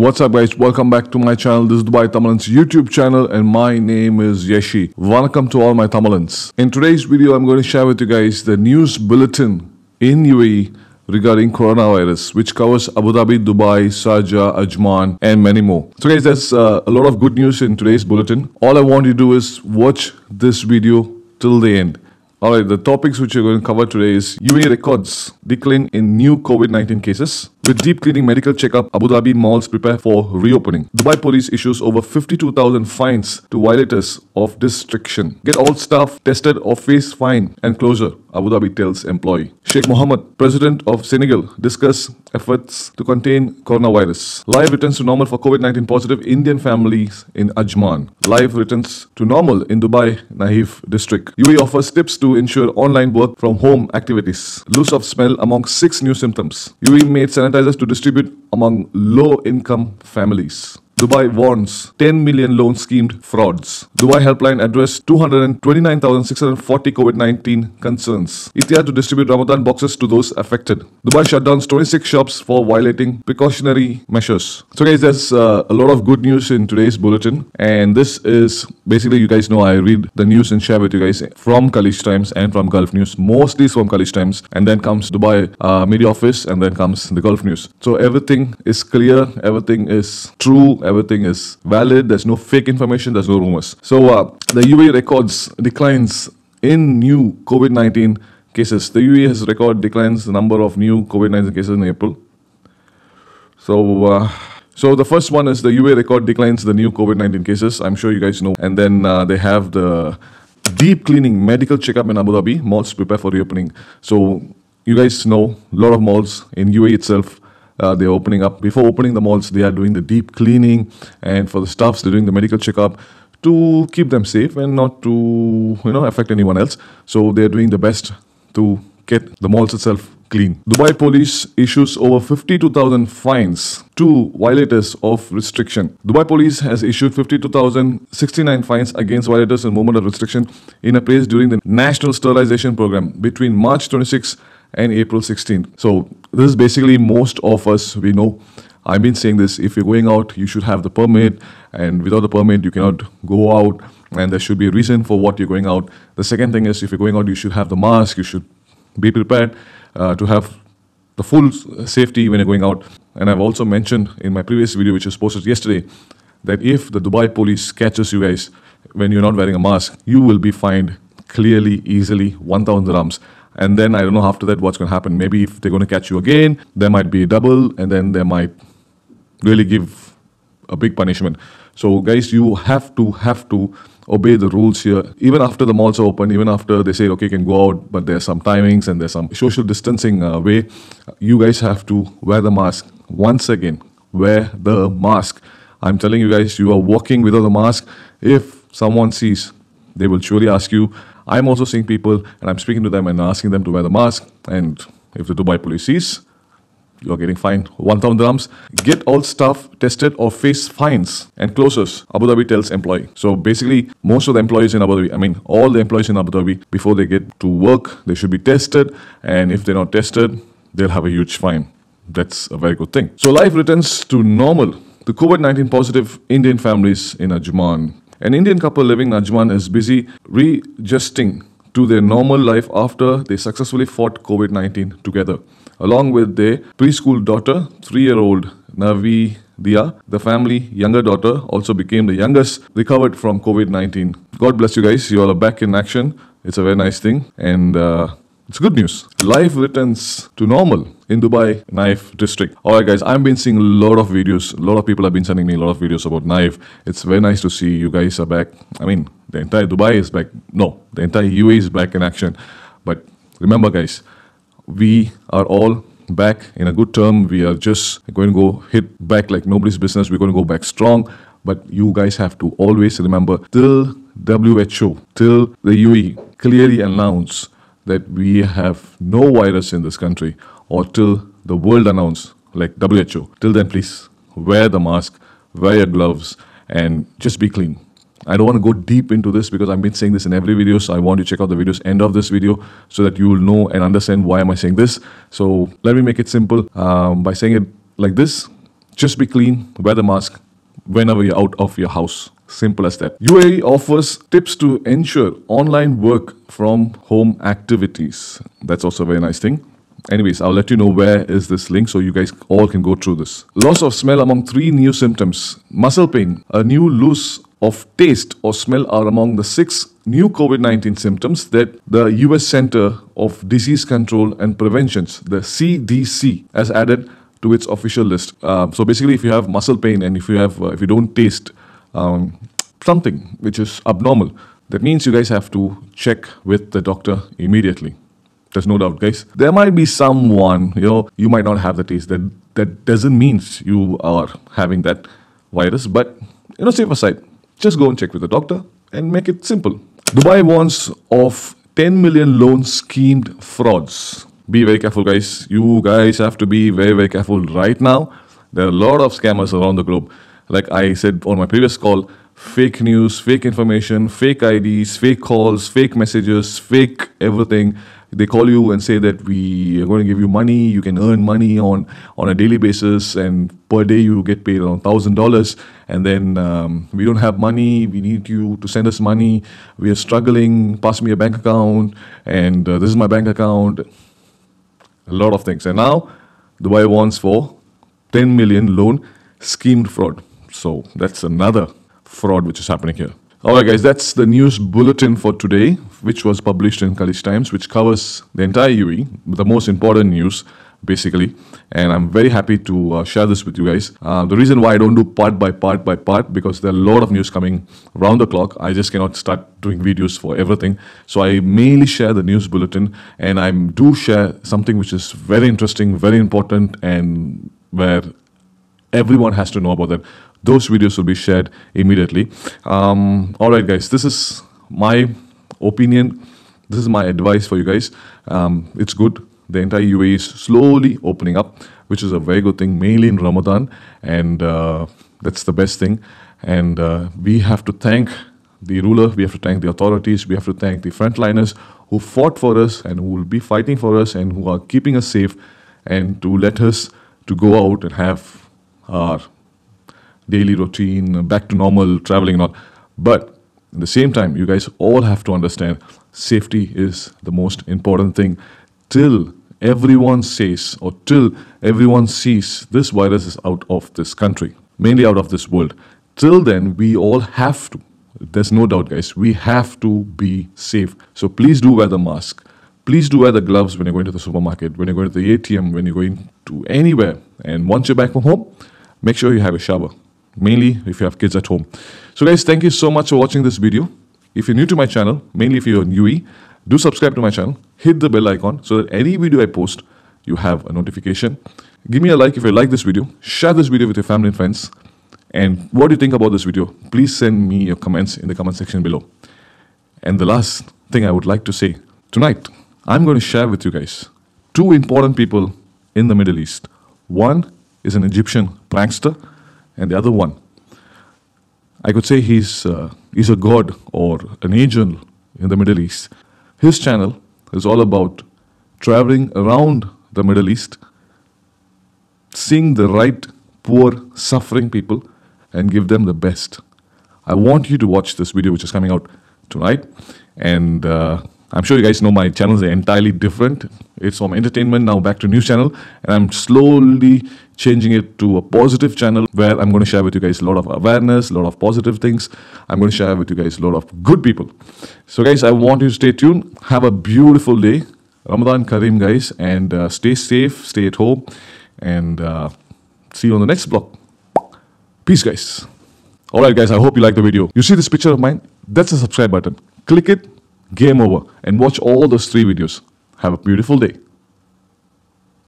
What's up guys, welcome back to my channel. This is Dubai Tamalan's YouTube channel and my name is Yeshi. Welcome to all my Tamalans. In today's video, I'm going to share with you guys the news bulletin in UAE regarding coronavirus, which covers Abu Dhabi, Dubai, Sharjah, Ajman, and many more. So guys, there's uh, a lot of good news in today's bulletin. All I want you to do is watch this video till the end. All right, the topics which we're going to cover today is UAE records decline in new COVID-19 cases, with deep cleaning medical checkup, Abu Dhabi malls prepare for reopening. Dubai police issues over 52,000 fines to violators of destruction. Get all staff tested or face fine and closure, Abu Dhabi tells employee. Sheikh Mohammed, president of Senegal, discuss efforts to contain coronavirus. Life returns to normal for COVID-19 positive Indian families in Ajman. Life returns to normal in Dubai, Naif district. UAE offers tips to ensure online work from home activities. Loss of smell among six new symptoms. UAE made sanitizers to distribute among low income families. Dubai warns 10 million loan schemed frauds. Dubai helpline addressed 229,640 COVID-19 concerns. Etihad to distribute Ramadan boxes to those affected. Dubai shut down 26 shops for violating precautionary measures. So guys, there's uh, a lot of good news in today's bulletin and this is basically you guys know I read the news and share with you guys from Kalish Times and from Gulf News, mostly from Kalish Times and then comes Dubai uh, media office and then comes the Gulf News. So everything is clear, everything is true, everything is valid, there's no fake information, there's no rumors. So uh, the UAE records declines in new COVID 19 cases. The UAE has record declines the number of new COVID 19 cases in April. So, uh, so the first one is the UAE record declines the new COVID 19 cases. I'm sure you guys know. And then uh, they have the deep cleaning medical checkup in Abu Dhabi. Malls prepare for reopening. So, you guys know a lot of malls in UAE itself uh, they're opening up. Before opening the malls, they are doing the deep cleaning, and for the staffs, they're doing the medical checkup to keep them safe and not to you know affect anyone else. So they're doing the best to get the malls itself clean. Dubai police issues over 52,000 fines to violators of restriction. Dubai police has issued 52,069 fines against violators in movement of restriction in a place during the national sterilization program between March 26 and April 16th. So this is basically most of us we know. I've been saying this: if you're going out, you should have the permit, and without the permit, you cannot go out. And there should be a reason for what you're going out. The second thing is, if you're going out, you should have the mask. You should be prepared uh, to have the full safety when you're going out. And I've also mentioned in my previous video, which was posted yesterday, that if the Dubai police catches you guys when you're not wearing a mask, you will be fined clearly, easily 1,000 dirhams. And then I don't know after that what's going to happen. Maybe if they're going to catch you again, there might be a double, and then they might really give a big punishment. So, guys, you have to have to obey the rules here. Even after the malls are open, even after they say okay, you can go out, but there's some timings and there's some social distancing uh, way. You guys have to wear the mask once again. Wear the mask. I'm telling you guys, you are walking without a mask. If someone sees, they will surely ask you I'm also seeing people and I'm speaking to them and asking them to wear the mask. And if the Dubai police sees, you're getting fined 1000 dirhams. Get all staff tested or face fines and closures, Abu Dhabi tells employee. So basically, most of the employees in Abu Dhabi, I mean, all the employees in Abu Dhabi, before they get to work, they should be tested. And if they're not tested, they'll have a huge fine. That's a very good thing. So life returns to normal. The COVID 19 positive Indian families in Ajman an Indian couple living in Ajman is busy readjusting to their normal life after they successfully fought COVID 19 together. Along with their preschool daughter, three year old Navi Dia, the family younger daughter, also became the youngest recovered from COVID 19. God bless you guys. You all are back in action. It's a very nice thing. And uh, it's good news. Life returns to normal in Dubai knife district. All right, guys, I've been seeing a lot of videos. A lot of people have been sending me a lot of videos about knife. It's very nice to see you guys are back. I mean, the entire Dubai is back. No, the entire UAE is back in action. But remember, guys, we are all back in a good term. We are just going to go hit back like nobody's business. We're going to go back strong. But you guys have to always remember till WHO, till the UAE clearly announce that we have no virus in this country or till the world announce like WHO. Till then, please wear the mask, wear your gloves, and just be clean. I don't want to go deep into this because I've been saying this in every video, so I want you to check out the videos end of this video so that you will know and understand why am I saying this. So let me make it simple um, by saying it like this. Just be clean, wear the mask whenever you're out of your house. Simple as that. UAE offers tips to ensure online work from home activities. That's also a very nice thing. Anyways, I'll let you know where is this link so you guys all can go through this. Loss of smell among three new symptoms. Muscle pain, a new loss of taste or smell are among the six new COVID-19 symptoms that the US Center of Disease Control and Preventions, the CDC, has added to its official list. Uh, so basically, if you have muscle pain and if you have uh, if you don't taste um, something which is abnormal, that means you guys have to check with the doctor immediately. There's no doubt, guys. There might be someone, you know, you might not have the taste. That that doesn't mean you are having that virus, but you know, safe aside, just go and check with the doctor and make it simple. Dubai wants of 10 million loan schemed frauds. Be very careful, guys. You guys have to be very, very careful right now. There are a lot of scammers around the globe like I said on my previous call, fake news, fake information, fake IDs, fake calls, fake messages, fake everything. They call you and say that we are going to give you money. You can earn money on on a daily basis, and per day you get paid around thousand dollars. And then um, we don't have money. We need you to send us money. We are struggling. Pass me a bank account, and uh, this is my bank account. A lot of things. And now Dubai wants for 10 million loan schemed fraud. So that's another fraud which is happening here. All right, guys, that's the news bulletin for today, which was published in College Times, which covers the entire UE, the most important news, basically. And I'm very happy to uh, share this with you guys. Uh, the reason why I don't do part by part by part, because there are a lot of news coming round the clock. I just cannot start doing videos for everything. So I mainly share the news bulletin, and I do share something which is very interesting, very important, and where everyone has to know about that those videos will be shared immediately. Um, all right, guys, this is my opinion. This is my advice for you guys. Um, it's good. The entire UAE is slowly opening up, which is a very good thing, mainly in Ramadan, and uh, that's the best thing. And uh, we have to thank the ruler, we have to thank the authorities, we have to thank the frontliners who fought for us and who will be fighting for us and who are keeping us safe and to let us to go out and have our daily routine, back to normal, traveling and all. But at the same time, you guys all have to understand safety is the most important thing. Till everyone says, or till everyone sees this virus is out of this country, mainly out of this world, till then, we all have to. There's no doubt, guys. We have to be safe. So please do wear the mask. Please do wear the gloves when you're going to the supermarket, when you're going to the ATM, when you're going to anywhere. And once you're back from home, make sure you have a shower mainly if you have kids at home. So guys, thank you so much for watching this video. If you're new to my channel, mainly if you're new, do subscribe to my channel, hit the bell icon so that any video I post, you have a notification. Give me a like if you like this video, share this video with your family and friends. And what do you think about this video? Please send me your comments in the comment section below. And the last thing I would like to say, tonight I'm going to share with you guys two important people in the Middle East. One is an Egyptian prankster and the other one. I could say he's, uh, he's a god or an angel in the Middle East. His channel is all about traveling around the Middle East, seeing the right, poor, suffering people, and give them the best. I want you to watch this video, which is coming out tonight, and uh, I'm sure you guys know my channels are entirely different. It's from entertainment now back to news channel and I'm slowly changing it to a positive channel where I'm going to share with you guys a lot of awareness, a lot of positive things. I'm going to share with you guys a lot of good people. So guys, I want you to stay tuned. Have a beautiful day. Ramadan Kareem guys and uh, stay safe, stay at home and uh, see you on the next vlog. Peace guys. Alright guys, I hope you like the video. You see this picture of mine? That's the subscribe button. Click it game over and watch all those three videos. Have a beautiful day.